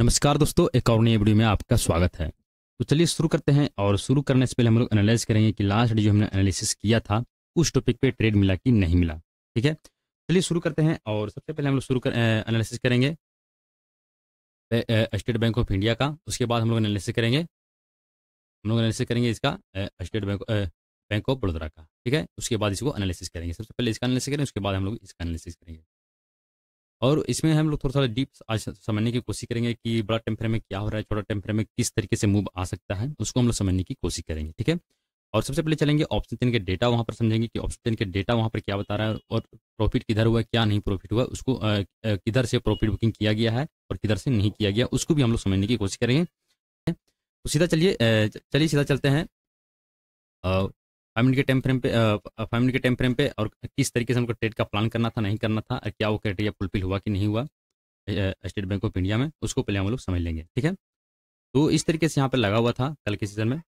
नमस्कार दोस्तों एक नई वीडियो में आपका स्वागत है तो चलिए शुरू करते हैं और शुरू करने से पहले हम लोग एनालाइज करेंगे कि लास्ट जो हमने एनालिसिस किया था उस टॉपिक पे ट्रेड मिला कि नहीं मिला ठीक है चलिए शुरू करते हैं और सबसे पहले हम लोग शुरू कर एनालिसिस करेंगे स्टेट बैंक ऑफ इंडिया का उसके बाद हम लोग एनालिसिस करेंगे हम लोग एनालिसिस करेंगे इसका State Bank Bank of Vadodara का ठीक है उसके बाद इसको एनालिसिस करेंगे सबसे पहले इसका एनालिसिस करेंगे उसके बाद हम लोग इसका एनालिसिस करेंगे और इसमें हम लोग थोड़ा थोड़ा डीप आज समझने की कोशिश करेंगे कि बड़ा टेम्परे में क्या हो रहा है छोटा टेम्परे में किस तरीके से मूव आ सकता है उसको हम लोग समझने की कोशिश करेंगे ठीक है और सबसे पहले चलेंगे ऑप्शन तीन के डेटा वहाँ पर समझेंगे कि ऑप्शन तीन के डेटा वहाँ पर क्या बता रहा है और प्रॉफिट किधर हुआ क्या नहीं प्रॉफिट हुआ उसको किधर से प्रॉफिट बुकिंग किया गया है और किधर से नहीं किया गया उसको भी हम लोग समझने की कोशिश करेंगे तो सीधा चलिए चलिए सीधा चलते हैं फाइव मिनट के टाइम फ्रेम पे फाइव मिनट के टाइम फ्रेम पे और किस तरीके से हमको ट्रेड का प्लान करना था नहीं करना था और क्या वो क्राइटेरिया फुलफिल हुआ कि नहीं हुआ स्टेट बैंक ऑफ इंडिया में उसको पहले हम लोग समझ लेंगे ठीक है तो इस तरीके से यहाँ पर लगा हुआ था कल के सीजन में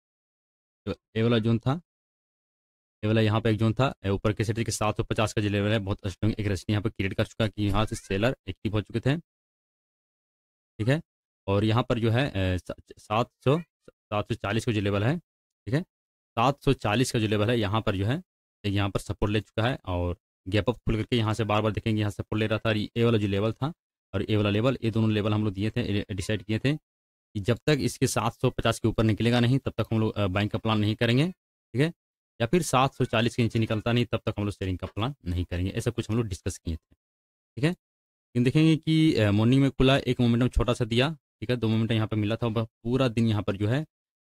तो ए वाला जोन था ए वाला यहाँ पर एक जोन था ऊपर के सेट के सात सौ पचास का जो लेवल है बहुत स्ट्रॉन्ग एक रेस्ट यहाँ पर क्रिएट कर चुका कि यहाँ से सेलर एक्टिव हो चुके थे ठीक है और यहाँ पर जो है सात सौ सात सौ चालीस का जो लेवल है ठीक है 740 का जो लेवल है यहाँ पर जो है यहाँ पर सपोर्ट ले चुका है और गैप अप खुल करके यहाँ से बार बार देखेंगे यहाँ सपोर्ट ले रहा था ये वाला जो लेवल था और ए वाला लेवल ये दोनों लेवल हम लोग दिए थे डिसाइड किए थे कि जब तक इसके 750 के ऊपर निकलेगा नहीं तब तक हम लोग बैंक का प्लान नहीं करेंगे ठीक है या फिर 740 के नीचे निकलता नहीं तब तक हम लोग शेयरिंग का प्लान नहीं करेंगे ऐसा कुछ हम लोग डिस्कस किए थे ठीक है लेकिन देखेंगे कि मॉर्निंग में खुला एक मोमेंटम छोटा सा दिया ठीक है दो मोमेंटम यहाँ पर मिला था पूरा दिन यहाँ पर जो है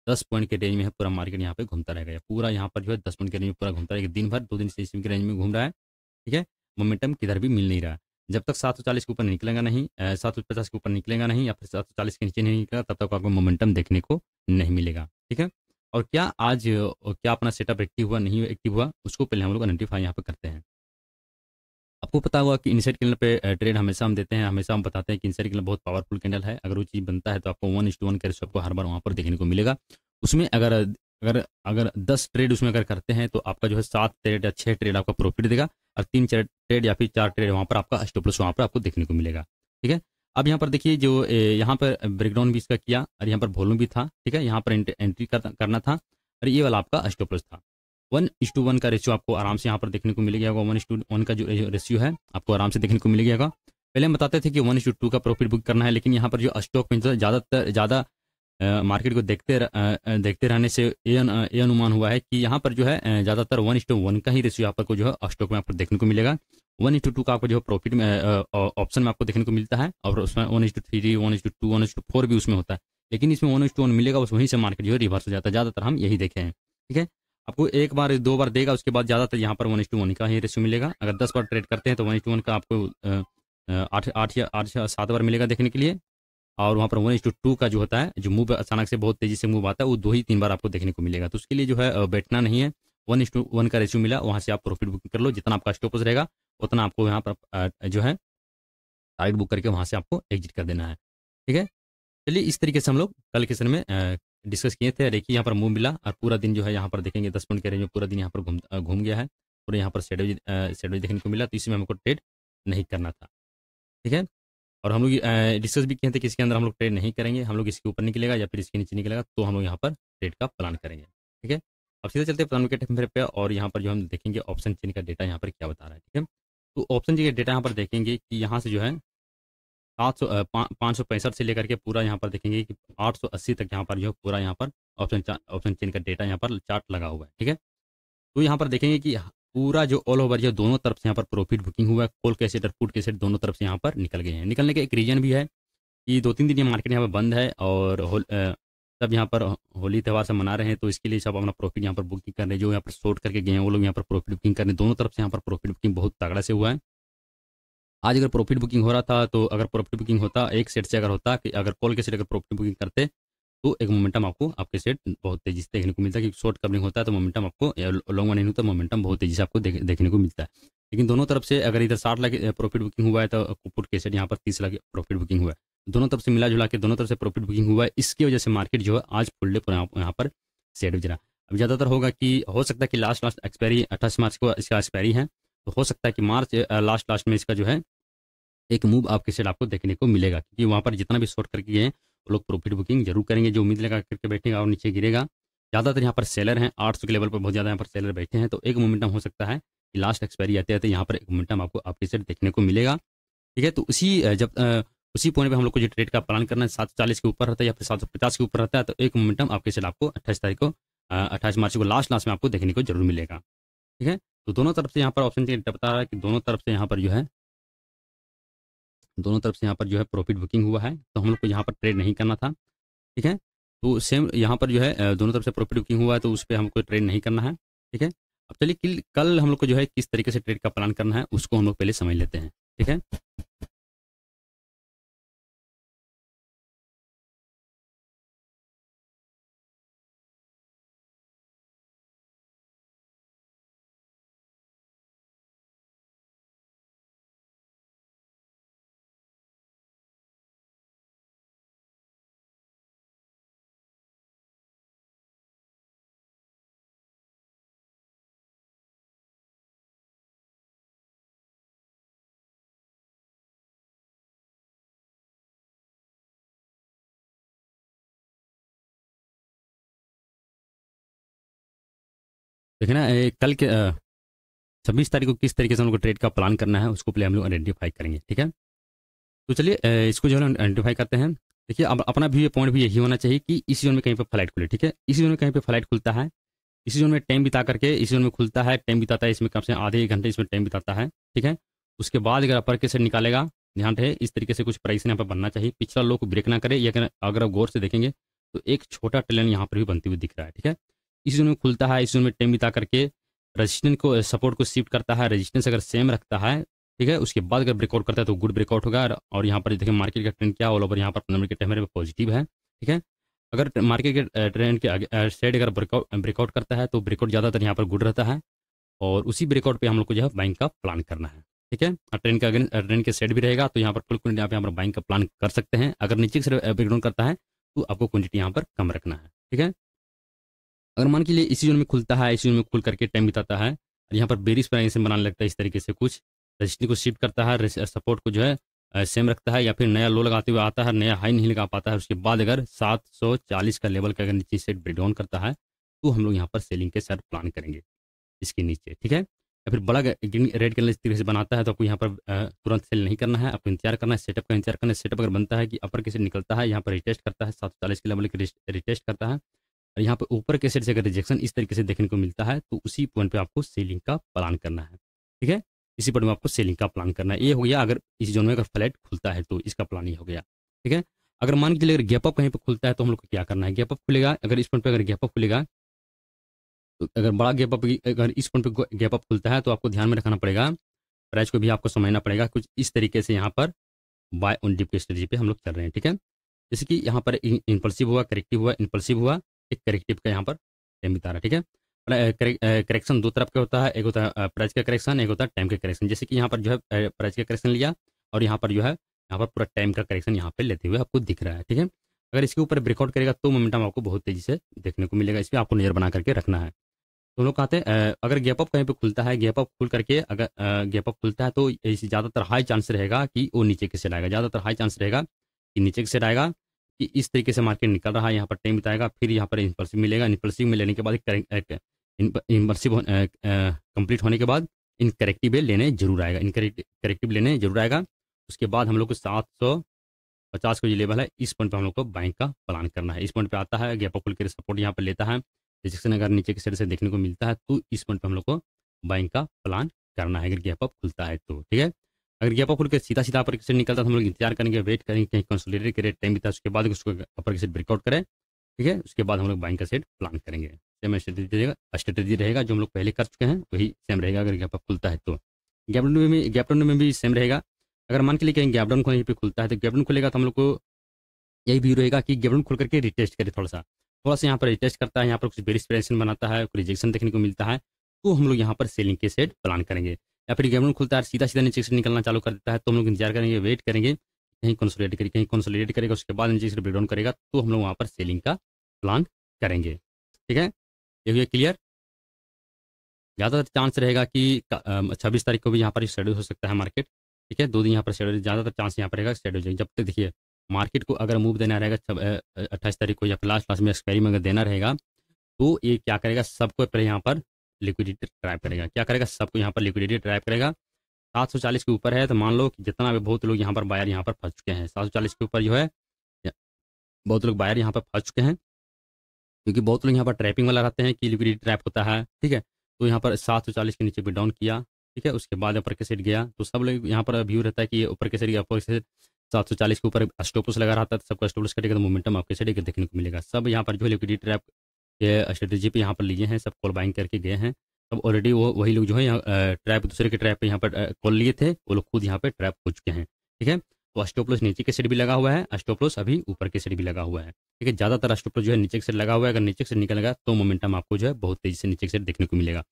दस पॉइंट के रेंज में है पूरा मार्केट यहाँ पे घूमता रहेगा पूरा यहाँ पर जो है दस पॉइंट के रेंज में पूरा घूमता रहेगा दिन भर दो दिन से इसी के रेंज में घूम रहा है ठीक है मोमेंटम किधर भी मिल नहीं रहा है जब तक सात सौ चालीस के ऊपर निकलेगा नहीं सात सौ पचास के ऊपर निकलेगा नहीं या फिर सात सौ चालीस के नीचे नहीं निकलेगा तब तक आपको मोमेंटम देखने को नहीं मिलेगा ठीक है और क्या आज क्या अपना सेटअप एक्टिव हुआ नहीं एक्टिव हुआ उसको पहले हम लोग आइडेंटिफाई यहाँ पर करते हैं आपको पता हुआ कि इनसाइड कैंडल पे ट्रेड हमेशा हम देते हैं हमेशा हम बताते हैं कि इनसाइड कैंडल बहुत पावरफुल कैंडल है अगर वो चीज़ बनता है तो आपको वन टू वन कैश आपको हर बार वहाँ पर देखने को मिलेगा उसमें अगर अगर अगर दस ट्रेड उसमें अगर करते हैं तो आपका जो है सात ट्रेड या छः ट्रेड आपका प्रॉफिट देगा और तीन चार ट्रेड या फिर चार ट्रेड वहाँ पर आपका स्टॉपलस वहाँ पर आपको देखने को मिलेगा ठीक है अब यहाँ पर देखिए जो यहाँ पर ब्रेकडाउन भी इसका किया और यहाँ पर वॉल्यूम भी था ठीक है यहाँ पर एंट्री करना था और ये वाला आपका स्टॉपलस था वन इज टू वन का रेशियो आपको आराम से यहाँ पर देखने को मिल गया होगा वन इज टू वन का जो रेशियो है आपको आराम से देखने को मिल गया पहले हम बताते थे कि वन इज टू टू का प्रॉफिट बुक करना है लेकिन यहाँ पर जो स्टॉक में ज़्यादातर ज़्यादा मार्केट को देखते रह, देखते रहने से ये अनुमान हुआ है कि यहाँ पर जो है ज़्यादातर वन इज वन का ही रेशियो यहाँ पर जो है स्टॉक में आपको देखने को मिलेगा वन इंटू टू का आपको जो है प्रॉफिट में ऑप्शन में आपको देखने को मिलता है और उसमें one into three one into two one into four भी उसमें होता है लेकिन इसमें वन इंटू वन मिलेगा बस वहीं से मार्केट जो है रिवर्स हो जाता है ज़्यादातर हम यही देखे हैं ठीक है आपको एक बार दो बार देगा उसके बाद ज़्यादातर यहाँ पर वन टू वन का ही रेशियो मिलेगा अगर दस बार ट्रेड करते हैं तो वन टू वन का आपको आठ आठ या आठ सात बार मिलेगा देखने के लिए और वहाँ पर वन टू टू का जो होता है जो मूव अचानक से बहुत तेज़ी से मूव आता है वो दो ही तीन बार आपको देखने को मिलेगा तो उसके लिए जो है बैठना नहीं है वन टू वन का रेशियो मिला वहाँ से आप प्रॉफिट बुकिंग कर लो जितना आपका स्टॉपस रहेगा उतना आपको यहाँ पर जो है टारगेट बुक करके वहाँ से आपको एग्जिट कर देना है ठीक है चलिए इस तरीके से हम लोग कल के समय में डिस्कस किए थे और एक ही यहाँ पर मुंह मिला और पूरा दिन जो है यहाँ पर देखेंगे दस मिनट के रेंज में पूरा दिन यहाँ पर घूम घूम गया है पूरे यहाँ पर शेडोज शेडोज देखने को मिला तो इसमें हमको ट्रेड नहीं करना था ठीक है और हम लोग डिस्कस भी किए थे कि इसके अंदर हम लोग ट्रेड नहीं करेंगे हम लोग इसके ऊपर निकलेगा या फिर इसके नीचे निकलेगा तो हम लोग यहाँ पर ट्रेड का प्लान करेंगे ठीक है अब सीधे चलते प्लान विकेट फिर पे और यहाँ पर जो हम देखेंगे ऑप्शन चेन का डेटा यहाँ पर क्या बता रहा है ठीक है तो ऑप्शन चेन का डेटा यहाँ पर देखेंगे कि यहाँ से जो है सात सौ पाँच सौ पैंसठ से लेकर के पूरा यहाँ पर देखेंगे कि आठ सौ अस्सी तक यहाँ पर जो पूरा यहाँ पर ऑप्शन ऑप्शन चेन का डेटा यहाँ पर चार्ट लगा हुआ है ठीक है तो यहाँ पर देखेंगे कि पूरा जो ऑल ओवर जो दोनों तरफ से यहाँ पर प्रॉफिट बुकिंग हुआ है कोल के सेट और फूड के सेट दोनों तरफ से यहाँ पर निकल गए हैं निकलने का एक रीजन भी है कि दो तीन दिन ये मार्केट यहाँ पर बंद है और सब यहाँ पर होली त्यौहार से मना रहे हैं तो इसके लिए सब अपना प्रॉफिट यहाँ पर बुकिंग कर रहे हैं जो यहाँ पर शॉर्ट करके गए हैं वो लोग यहाँ पर प्रॉफिट बुकिंग कर रहे हैं दोनों तरफ से यहाँ पर प्रॉफिट बुकिंग बहुत तगड़ा से हुआ है आज अगर प्रॉफिट बुकिंग हो रहा था तो अगर प्रॉफिट बुकिंग होता एक सेट से अगर होता कि अगर कॉल के सेट अगर प्रॉफिट बुकिंग करते तो एक मोमेंटम आपको आपके सेट बहुत तेजी से देखने को मिलता है कि शॉर्ट कवरिंग होता है तो मोमेंटम आपको लॉन्ग वन होता है मोमेंटम बहुत तेजी से आपको देख, देखने को मिलता है लेकिन दोनों तरफ से अगर इधर साठ लाख प्रॉफिट बुकिंग हुआ है तो पुट के सेट यहाँ पर तीस लाख प्रॉफिट बुकिंग हुआ है दोनों तरफ से मिला जुला के दोनों तरफ से प्रॉफिट बुकिंग हुआ है इसकी वजह से मार्केट जो है आज फुल डे पर यहाँ पर सेट गुजरा अब ज़्यादातर होगा कि हो सकता है कि लास्ट लास्ट एक्सपायरी अट्ठाईस मार्च को इसका एक्सपायरी है तो हो सकता है कि मार्च लास्ट लास्ट में इसका जो है एक मूव आपके सेट आपको देखने को मिलेगा क्योंकि वहाँ पर जितना भी शॉर्ट करके गए हैं वो लोग प्रॉफिट बुकिंग जरूर करेंगे जो उम्मीद लगा करके बैठेगा और नीचे गिरेगा ज़्यादातर यहाँ पर सेलर हैं आठ के लेवल पर बहुत ज़्यादा यहाँ पर सेलर बैठे हैं तो एक मोमेंटम हो सकता है कि लास्ट एक्सपायरी आते आते यहाँ पर एक मोमेंटम आपको आपके सेट देखने को मिलेगा ठीक है तो उसी जब उसी पॉइंट पे हम लोग को जो ट्रेड का प्लान करना है सात चालीस के ऊपर रहता है या फिर सात सौ पचास के ऊपर रहता है तो एक मोमेंटम आपके सेट आपको अट्ठाईस तारीख को अट्ठाईस मार्च को लास्ट लास्ट में आपको देखने को जरूर मिलेगा ठीक है तो दोनों तरफ से यहाँ पर ऑप्शन बता रहा है कि दोनों तरफ से यहाँ पर जो है दोनों तरफ से यहाँ पर जो है प्रॉफिट बुकिंग हुआ है तो हम लोग को यहाँ पर ट्रेड नहीं करना था ठीक है तो सेम यहाँ पर जो है दोनों तरफ से प्रॉफिट बुकिंग हुआ है तो उस पर हमको ट्रेड नहीं करना है ठीक है अब चलिए कल हम लोग को जो है किस तरीके से ट्रेड का प्लान करना है उसको हम लोग पहले समझ लेते हैं ठीक है देखिए ना कल के छब्बीस तारीख को किस तरीके से हम लोग ट्रेड का प्लान करना है उसको पहले हम लोग आइडेंटिफाई करेंगे ठीक है तो चलिए इसको जो है आइडेंटिफाई करते हैं देखिए अब अपना भी पॉइंट भी यही होना चाहिए कि इस जोन में कहीं पर फ्लाइट खुले ठीक है इस जोन में कहीं पर फ्लाइट खुलता है इसी जोन में टाइम बिता करके इस जोन में खुलता है टाइम बिताता है इसमें कम से कम आधे एक घंटे इसमें टाइम बिताता है ठीक है उसके बाद अगर अपर के सेट निकालेगा ध्यान रहे इस तरीके से कुछ प्राइस यहाँ पर बनना चाहिए पिछला लोग ब्रेक ना करे या अगर आप गौर से देखेंगे तो एक छोटा ट्रेन यहाँ पर भी बनती हुई दिख रहा है ठीक है इस जोन में खुलता है इस जोन में टाइम बिता करके रजिस्टेंस को सपोर्ट को शिफ्ट करता है रजिस्टेंस अगर सेम रखता है ठीक है उसके बाद अगर ब्रेकआउट करता है तो गुड ब्रेकआउट होगा और यहाँ पर देखिए मार्केट का ट्रेंड क्या ऑल ओवर यहाँ पर पंद्रह मिनट के टाइम में पॉजिटिव है ठीक है अगर मार्केट के ट्रेंड के साइड अगर ब्रेकआउट ब्रेकआउट करता है तो ब्रेकआउट ज़्यादातर यहाँ पर गुड रहता है और उसी ब्रेकआउट पे हम लोग को जो है बाइंग का प्लान करना है ठीक है और ट्रेन का अगर ट्रेन के सेट भी रहेगा तो यहाँ पर फुल क्वानिटी यहाँ पर बाइंग का प्लान कर सकते हैं अगर नीचे से ब्रेकडाउन करता है तो आपको क्वानिटी यहाँ पर कम रखना है ठीक है अगर मान के लिए इसी जोन में खुलता है इसी जोन में खुल करके टाइम बिताता है और यहाँ पर बेरिस पर से बनाने लगता है इस तरीके से कुछ रजिस्ट्री को शिफ्ट करता है सपोर्ट को जो है सेम रखता है या फिर नया लो लगाते हुए आता है नया हाई नहीं लगा पाता है उसके बाद अगर 740 का लेवल का अगर नीचे सेट ब्रेड ऑन करता है तो हम लोग यहाँ पर सेलिंग के साथ प्लान करेंगे इसके नीचे ठीक है या फिर बड़ा ग्रीन रेड कलर इस तरीके से बनाता है तो आपको यहाँ पर तुरंत सेल नहीं करना है आपको इंतजार करना है सेटअप का इंतजार करना है सेटअप अगर बनता है कि अपर कैसे निकलता है यहाँ पर रिटेस्ट करता है सात के लेवल के रिटेस्ट करता है और यहाँ पर ऊपर के सेट से अगर रिजेक्शन इस तरीके से देखने को मिलता है तो उसी पॉइंट पे आपको सेलिंग का प्लान करना है ठीक है इसी पॉइंट में आपको सेलिंग का प्लान करना है ये हो गया अगर इस जोन में अगर फ्लैट खुलता है तो इसका प्लान ये हो गया ठीक है अगर मान के लिए अगर गैपअप कहीं पर खुलता है तो हम लोग को क्या करना है गैपअप खुलेगा अगर इस पॉइंट पर अगर गैपअप खुलेगा तो अगर बड़ा गैपअप अगर इस पॉइंट पर गैपअप खुलता है तो आपको ध्यान में रखना पड़ेगा प्राइस को भी आपको समझना पड़ेगा कुछ इस तरीके से यहाँ पर बाय ऑन डिप की स्ट्रेटेजी पे हम लोग चल रहे हैं ठीक है जैसे कि यहाँ पर इंपल्सिव हुआ करेक्टिव हुआ इंपल्सिव हुआ एक करेक्टिव का यहाँ पर टाइम बिता रहा है ठीक है करेक्शन मतलब, दो तरफ का होता है एक होता है प्राइज का करेक्शन एक होता है टाइम का करेक्शन जैसे कि यहाँ पर जो है प्राइज का करेक्शन लिया और यहाँ पर जो है यहाँ पर पूरा टाइम का करेक्शन यहाँ पे लेते हुए आपको दिख रहा है ठीक है अगर इसके ऊपर ब्रेकआउट करेगा तो मोमेंटम आपको बहुत तेजी से देखने को मिलेगा इसमें आपको नज़र बना करके रखना है तो लोग कहते हैं अगर गैप अप कहीं पे खुलता है गैप अप खुल करके अगर गैप अप खुलता है तो ज़्यादातर हाई चांस रहेगा कि वो नीचे किसे आएगा ज़्यादातर हाई चांस रहेगा कि नीचे किसे आएगा कि इस तरीके से मार्केट निकल रहा है यहाँ पर टाइम बिताएगा फिर यहाँ पर इम्पल्सिव मिलेगा इम्पल्सिव में लेने के बाद एक कंप्लीट होने के बाद इन करेक्टिव लेने जरूर आएगा इन करेक्टिव लेने जरूर आएगा उसके बाद हम लोग को सात सौ पचास का जो लेवल है इस पॉइंट पे हम लोग को बाइंग का प्लान करना है इस पॉइंट पे आता है गैप खुल के सपोर्ट यहाँ पर लेता है रिजेक्शन अगर नीचे के साइड से देखने को मिलता है तो इस पॉइंट पे हम लोग को बाइंग का प्लान करना है अगर गैप अप खुलता है तो ठीक है अगर ये अपर खुल के सीधा सीधा अपर एक्सेट निकलता तो हम लोग इंतजार करेंगे वेट करेंगे कहीं कंसोलिडेट करें टाइम बिता उसके बाद उसको अपर एक्सेट ब्रेकआउट करें ठीक है उसके बाद हम लोग बाइंग का सेट प्लान करेंगे सेम स्ट्रेटेजी रहेगा स्ट्रेटेजी रहेगा जो हम लोग पहले कर चुके हैं वही सेम रहेगा अगर गैप अप खुलता है तो गैप में गैपडाउन में भी सेम रहेगा अगर मान के लिए कहीं गैपडाउन डाउन पर खुलता है तो गैपडाउन खुलेगा तो हम लोग को यही व्यू रहेगा कि गैपडाउन खुल करके रिटेस्ट करें थोड़ा सा थोड़ा सा यहाँ पर रिटेस्ट करता है यहाँ पर कुछ बेरिस्परेशन बनाता है रिजेक्शन देखने को मिलता है तो हम लोग यहाँ पर सेलिंग के सेट प्लान करेंगे या फिर गवर्नमेंट खुलता है सीधा सीधा नीचे से निकलना चालू कर देता है तो हम लोग इंतजार करेंगे वेट करेंगे कहीं कंसोलिडेट करेगी कहीं कंसोलिडेट करेगा उसके बाद नीचे से ब्रेकडाउन करेगा तो हम लोग वहाँ पर सेलिंग का प्लान करेंगे ठीक है ये हुआ क्लियर ज़्यादातर चांस रहेगा कि छब्बीस तारीख को भी यहाँ पर शेड्यूल हो सकता है मार्केट ठीक है दो दिन यहाँ पर शेड्यूल ज़्यादातर चांस यहाँ पर रहेगा शेड्यूल जब तक देखिए मार्केट को अगर मूव देना रहेगा अट्ठाईस तारीख को या फिर लास्ट लास्ट में एक्सपायरी में अगर देना रहेगा तो ये क्या करेगा सबको पहले यहाँ पर लिक्विडिटी ट्राइप करेगा क्या करेगा सबको यहाँ पर लिक्विडिटी ट्राइप करेगा सात सौ चालीस के ऊपर है तो मान लो कि जितना भी बहुत लोग यहाँ पर बायर यहाँ पर फंस चुके हैं सात सौ चालीस के ऊपर जो है बहुत लोग बायर यहाँ पर फंस चुके हैं क्योंकि बहुत लोग यहाँ पर ट्रैपिंग वाला रहते हैं कि लिक्विडिटी ट्रैप होता है ठीक है तो यहाँ पर सात सौ चालीस के नीचे भी डाउन किया ठीक है उसके बाद ऊपर के सेट गया तो सब लोग यहाँ पर व्यू रहता है कि ऊपर के सेट गया ऊपर सेट सात सौ चालीस के ऊपर स्टोपस लगा रहता है तो सबका स्टोपस कटेगा तो मोमेंटम आपके सेट देखने को मिलेगा सब यहाँ पर जो लिक्विडिटी ट्रैप ये स्ट्रेटेजी पे यहाँ पर लिए हैं सब कॉल बाइंग करके गए हैं अब ऑलरेडी वो वही लोग जो है यहाँ ट्रैप दूसरे के ट्रैप पे यहाँ पर कॉल लिए थे वो लोग खुद यहाँ पे ट्रैप हो चुके हैं ठीक है तो अस्टोप्लोस नीचे के सेट भी लगा हुआ है अस्टोप्लोस अभी ऊपर के सेट भी लगा हुआ है ठीक है ज़्यादातर अस्टोप्लोस जो है नीचे के सेट लगा हुआ है अगर नीचे से निकलेगा तो मोमेंटम आपको जो है बहुत तेजी से नीचे के सेट देखने को मिलेगा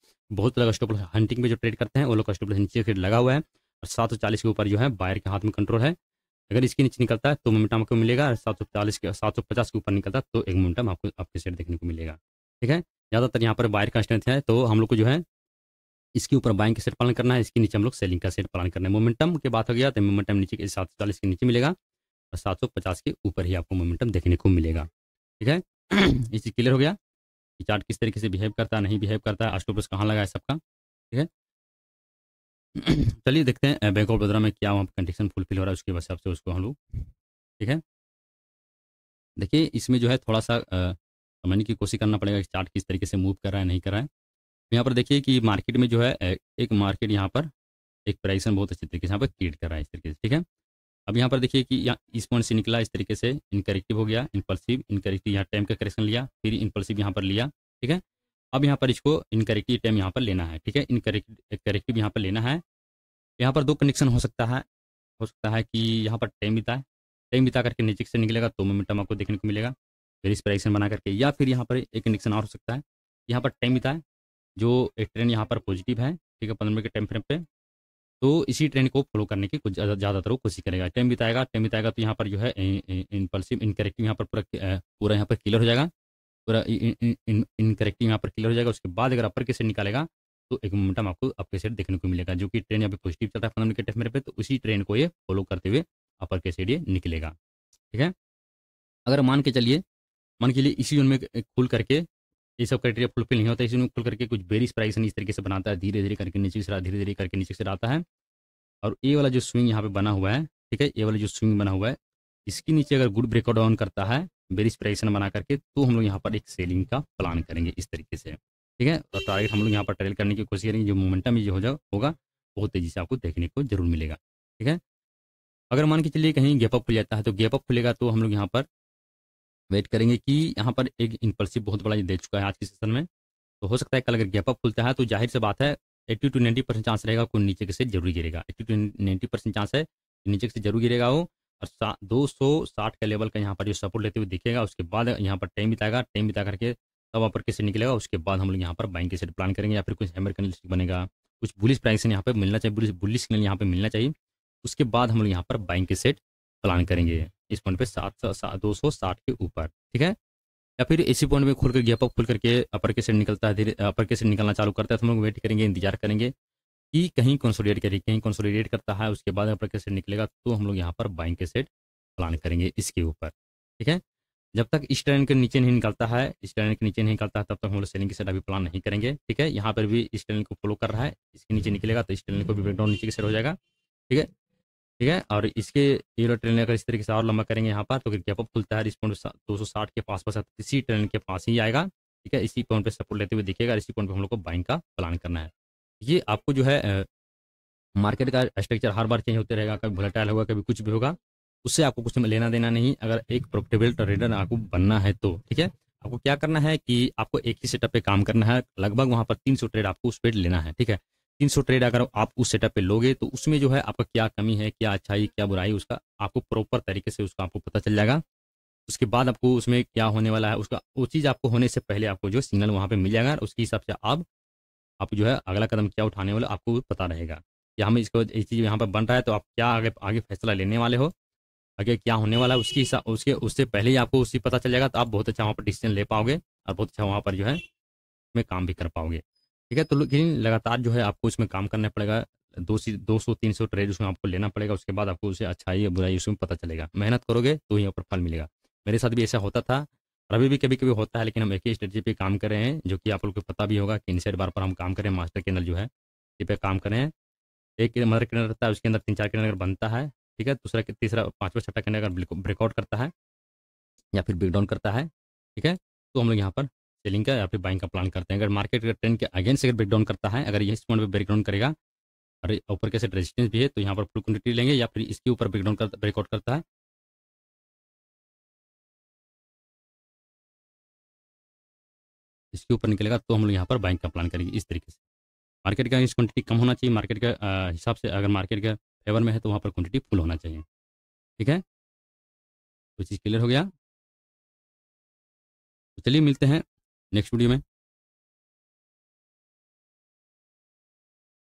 बहुत लोग अस्टोप्लोस हंटिंग में जो ट्रेड करते हैं वो लोग अस्टोप्लोस नीचे के सेट लगा हुआ है और सात के ऊपर जो है बायर के हाथ में कंट्रोल है अगर इसके नीचे निकलता है तो मोमेंटम आपको मिलेगा और सात सौ चालीस के सात सौ पचास के ऊपर निकलता है तो एक मोमेंटम आपको आपके सेट देखने को मिलेगा ठीक है ज़्यादातर यहाँ पर बायर स्ट्रेंथ है तो हम लोग को जो है इसके ऊपर बाइंग का सेट पालन करना है इसके नीचे हम लोग सेलिंग का सेट पालन करना है मोमेंटम की बात हो गया तो मोमेंटम नीचे के सात सौ चालीस के नीचे मिलेगा और सात सौ पचास के ऊपर ही आपको मोमेंटम देखने को मिलेगा ठीक है इसी क्लियर हो गया कि चार्ट किस तरीके से बिहेव करता है नहीं बिहेव करता है आस्टोपस कहाँ लगा है सबका ठीक है चलिए देखते हैं बैंक ऑफ बड़ौदा में क्या वहाँ कंडीशन फुलफिल हो रहा है उसके हिसाब से उसको हम लोग ठीक है देखिए इसमें जो है थोड़ा सा समझने की कोशिश करना पड़ेगा कि चार्ट किस तरीके से मूव कर रहा है नहीं कर रहा है यहाँ पर देखिए कि मार्केट में जो है एक मार्केट यहाँ पर एक प्राइसन बहुत अच्छे तरीके से यहाँ पर क्रिएट कर रहा है इस तरीके से ठीक है अब यहाँ पर देखिए कि यहाँ इस पॉइंट से निकला इस तरीके से इनकरेक्टिव हो गया इनपल्सिव इनकरेक्टिव यहाँ टाइम का करेक्शन लिया फिर इनपल्सिव यहाँ पर लिया ठीक है अब यहाँ पर इसको इनकरेक्टिव टाइम यहाँ पर लेना है ठीक है इनकरेक्टिव करेक्टिव यहाँ पर लेना है यहाँ पर दो कनेक्शन हो सकता है हो सकता है कि यहाँ पर टाइम बिताए टाइम बिता करके नीचे से निकलेगा तो मोमेंटम आपको देखने को मिलेगा वेरिस प्राइसन बना करके या फिर यहाँ पर एक कनेक्शन और हो सकता है यहाँ पर टाइम बिताए जो एक ट्रेन यहाँ पर पॉजिटिव है ठीक है पंद्रह मिनट के टाइम फ्रेम पर तो इसी ट्रेन को फॉलो करने की कुछ ज़्यादातर कोशिश करेगा टाइम बिताएगा टाइम बिताएगा तो यहाँ पर जो है इम्पल्सिव इनकरेक्टिव यहाँ पर पूरा पूरा यहाँ पर क्लियर हो जाएगा पूरा इनकरेक्टिव यहाँ पर क्लियर हो जाएगा उसके बाद अगर अपर के सेट निकालेगा तो एक मोमेंटम आपको अपर सेट देखने को मिलेगा जो कि ट्रेन यहाँ पे पॉजिटिव चल रहा है के टेस्ट मेरे पे तो उसी ट्रेन को ये फॉलो करते हुए अपर के सेट ये निकलेगा ठीक है अगर मान के चलिए मान के लिए इसी जोन में खुल करके ये सब क्राइटेरिया फुलफिल नहीं होता इसी जोन में खुल करके कुछ बेरिस प्राइस इस तरीके से बनाता है धीरे धीरे करके नीचे से धीरे धीरे करके नीचे से आता है और ये वाला जो स्विंग यहाँ पे बना हुआ है ठीक है ये वाला जो स्विंग बना हुआ है इसके नीचे अगर गुड ब्रेकआउट ऑन करता है बेरिस प्राइसन बना करके तो हम लोग यहाँ पर एक सेलिंग का प्लान करेंगे इस तरीके से ठीक है और टारगेट हम लोग यहाँ पर ट्रेल करने की कोशिश करेंगे जो मोमेंटम ये हो जाए होगा बहुत तेज़ी से आपको देखने को जरूर मिलेगा ठीक है अगर मान के चलिए कहीं गैपअप खुल जाता है तो गैपअप खुलेगा तो हम लोग यहाँ पर वेट करेंगे कि यहाँ पर एक इंपल्सिव बहुत बड़ा दे चुका है आज के सेशन में तो हो सकता है कल अगर गैपअप खुलता है तो जाहिर से बात है eighty to ninety percent chance रहेगा कोई नीचे के से जरूर गिरेगा eighty to ninety percent chance है नीचे से जरूर गिरेगा वो और दो सौ साठ के लेवल का यहाँ पर जो सपोर्ट लेते हुए दिखेगा उसके बाद यहाँ पर टाइम बिताएगा टाइम बिता करके तब वहाँ पर कैसे निकलेगा उसके बाद हम लोग यहाँ पर बाइंग सेट प्लान करेंगे या फिर कुछ हैमर कैनल बनेगा कुछ बुलिस प्राइस यहाँ पर मिलना चाहिए बुलिस बुलिस सिग्नल यहाँ पर मिलना चाहिए उसके बाद हम लोग यहाँ पर बाइंग के सेट प्लान करेंगे इस पॉइंट पे सात दो सौ साठ के ऊपर ठीक है या फिर इसी पॉइंट में खोल कर गैप अप खुल करके अपर के सेट निकलता है धीरे अपर के सेट निकलना चालू करता है तो हम लोग वेट करेंगे इंतजार करेंगे कि कहीं कंसोलिडेट करिए कहीं कंसोलिडेट करता है उसके बाद आपका कैसेट निकलेगा तो हम लोग यहाँ पर बाइंग कैसेट प्लान करेंगे इसके ऊपर ठीक है जब तक इस ट्रेंड के नीचे नहीं निकलता है इस ट्रेंड के नीचे नहीं निकलता है तब तक हम लोग सेलिंग की सेट अभी प्लान नहीं करेंगे ठीक है यहाँ पर भी इस ट्रेंड को फॉलो कर रहा है इसके नीचे निकलेगा तो इस ट्रेंड को भी ब्रेकडाउन नीचे की सेट हो जाएगा ठीक है ठीक है और इसके ये ट्रेंड अगर इस तरीके से और लंबा करेंगे यहाँ पर तो फिर गैपअप खुलता है इस पॉइंट दो सौ साठ के पास पास तो इसी ट्रेंड के पास ही आएगा ठीक है इसी पॉइंट पर सपोर्ट लेते हुए दिखेगा इसी पॉइंट पर हम लोग को बाइंग का प्लान करना है ये आपको जो है मार्केट का स्ट्रक्चर हर बार चेंज होते रहेगा कभी भुलाटाइल होगा कभी कुछ भी होगा उससे आपको कुछ लेना देना नहीं अगर एक प्रॉफिटेबल ट्रेडर आपको बनना है तो ठीक है आपको क्या करना है कि आपको एक ही सेटअप पे काम करना है लगभग वहाँ पर 300 ट्रेड आपको उस पेड लेना है ठीक है 300 ट्रेड अगर आप उस सेटअप पे लोगे तो उसमें जो है आपका क्या कमी है क्या अच्छाई क्या बुराई उसका आपको प्रॉपर तरीके से उसका आपको पता चल जाएगा उसके बाद आपको उसमें क्या होने वाला है उसका वो चीज़ आपको होने से पहले आपको जो सिग्नल वहाँ पर मिल जाएगा उसके हिसाब से आप आप जो है अगला कदम क्या उठाने वाले आपको पता रहेगा या हम इसको इस चीज़ यहाँ पर बन रहा है तो आप क्या आगे आगे फैसला लेने वाले हो आगे क्या होने वाला है उसकी उसके उससे पहले ही आपको उसी पता चल जाएगा तो आप बहुत अच्छा वहाँ पर डिसीजन ले पाओगे और बहुत अच्छा वहाँ पर जो है उसमें काम भी कर पाओगे ठीक है तो लेकिन लगातार जो है आपको उसमें काम करना पड़ेगा दो सी दो सौ तीन सौ ट्रेड उसमें आपको लेना पड़ेगा उसके बाद आपको उसे अच्छाई या बुराई उसमें पता चलेगा मेहनत करोगे तो यहाँ पर फल मिलेगा मेरे साथ भी ऐसा होता था और अभी भी कभी कभी होता है लेकिन हम एक ही स्ट्रेटजी पे काम कर रहे हैं जो कि आप लोग को पता भी होगा कि इनसेट बार पर हम काम करें मास्टर कैनल जो है इस पर काम करें एक मदर कैनल रहता है उसके अंदर तीन चार कैनल अगर बनता है ठीक है दूसरा तीसरा पाँचवा छठा कैनल अगर ब्रेकआउट करता है या फिर ब्रेकडाउन करता है ठीक है तो हम लोग यहाँ पर सेलिंग का या फिर बाइंग का प्लान करते हैं अगर मार्केट का ट्रेंड के अगेंस्ट अगर ब्रेकडाउन करता है अगर ये पॉइंट पर ब्रेकडाउन करेगा और ऊपर कैसे रेजिस्टेंस भी है तो यहाँ पर फुल क्वान्टिटी लेंगे या फिर इसके ऊपर ब्रेकडाउन कर ब्रेकआउट करता है इसके ऊपर निकलेगा तो हम लोग यहाँ पर बाइंग का प्लान करेंगे इस तरीके से मार्केट का इस क्वांटिटी कम होना चाहिए मार्केट के हिसाब से अगर मार्केट का फेवर में है तो वहाँ पर क्वांटिटी फुल होना चाहिए ठीक है तो चीज़ क्लियर हो गया तो चलिए मिलते हैं नेक्स्ट वीडियो में